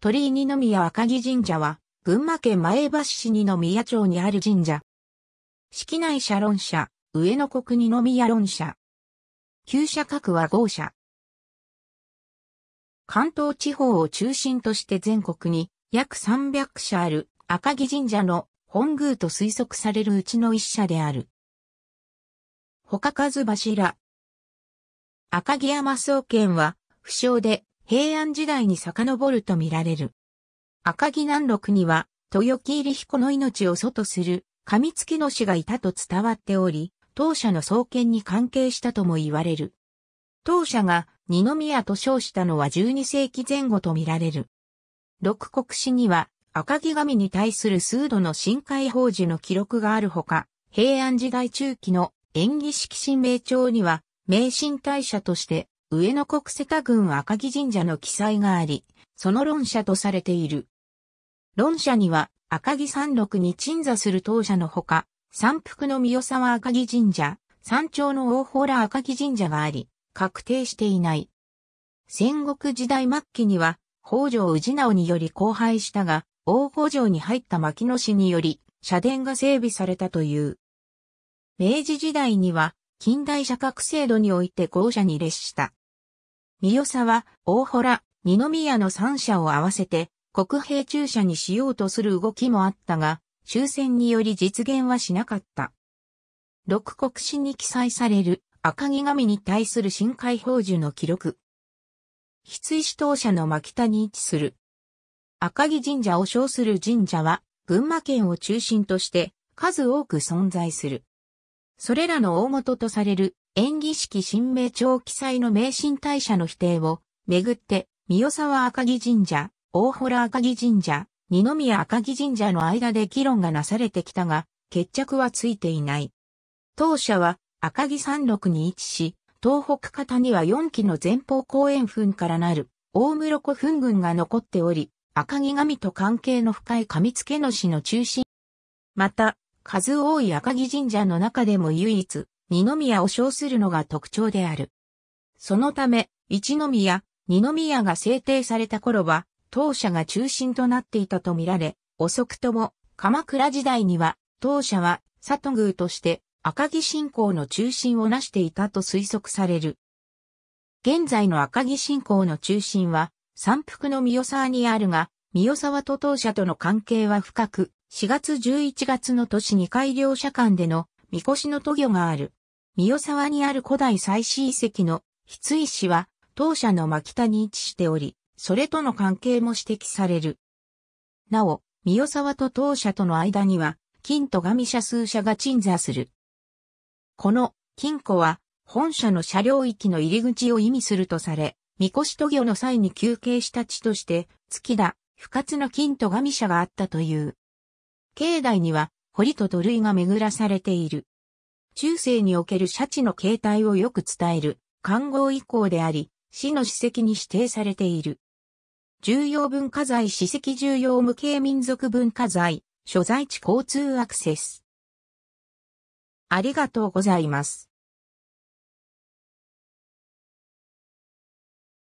鳥居二宮赤城神社は、群馬県前橋市二宮町にある神社。式内社論社、上野国二宮論社。旧社各は豪社。関東地方を中心として全国に約300社ある赤城神社の本宮と推測されるうちの一社である。他数柱。赤城山総研は、不詳で、平安時代に遡ると見られる。赤城南禄には、豊木入彦の命を祖とする、神月の氏がいたと伝わっており、当社の創建に関係したとも言われる。当社が二宮と称したのは12世紀前後と見られる。六国史には赤城神に対する数度の深海法事の記録があるほか、平安時代中期の演技式神明帳には、名神大社として上野国瀬田郡赤城神社の記載があり、その論者とされている。論者には赤城山麓に鎮座する当社のほか、山腹の三代沢赤城神社、山頂の大洞赤城神社があり、確定していない。戦国時代末期には、北条氏直により荒廃したが、大北条に入った牧野氏により、社殿が整備されたという。明治時代には、近代社格制度において豪社に列した。三沢、大洞、二宮の三社を合わせて国兵中車にしようとする動きもあったが、終戦により実現はしなかった。六国史に記載される赤城神に対する深海宝珠の記録。筆石当社の牧田に位置する。赤城神社を称する神社は、群馬県を中心として数多く存在する。それらの大元とされる演技式新名帳記載の名神大社の否定を、めぐって、三代沢赤城神社、大洞赤城神社、二宮赤城神社の間で議論がなされてきたが、決着はついていない。当社は赤城山麓に位置し、東北方には4基の前方後円墳からなる大室古墳群が残っており、赤城神と関係の深いつ付の市の中心。また、数多い赤城神社の中でも唯一、二宮を称するのが特徴である。そのため、一宮、二宮が制定された頃は、当社が中心となっていたとみられ、遅くとも、鎌倉時代には、当社は、里宮として、赤城信仰の中心を成していたと推測される。現在の赤城信仰の中心は、山腹の三代沢にあるが、三代沢と当社との関係は深く、4月11月の年に改両社間での、三越の渡御がある。三代沢にある古代祭祀遺跡の筆石は当社の真北に位置しており、それとの関係も指摘される。なお、三代沢と当社との間には、金と神社数社が鎮座する。この金庫は本社の車両域の入り口を意味するとされ、三越渡御の際に休憩した地として、月田、不活の金と神社があったという。境内には、堀と土塁が巡らされている。中世におけるシャチの形態をよく伝える、漢号以降であり、市の史跡に指定されている。重要文化財史跡重要無形民族文化財、所在地交通アクセス。ありがとうございます。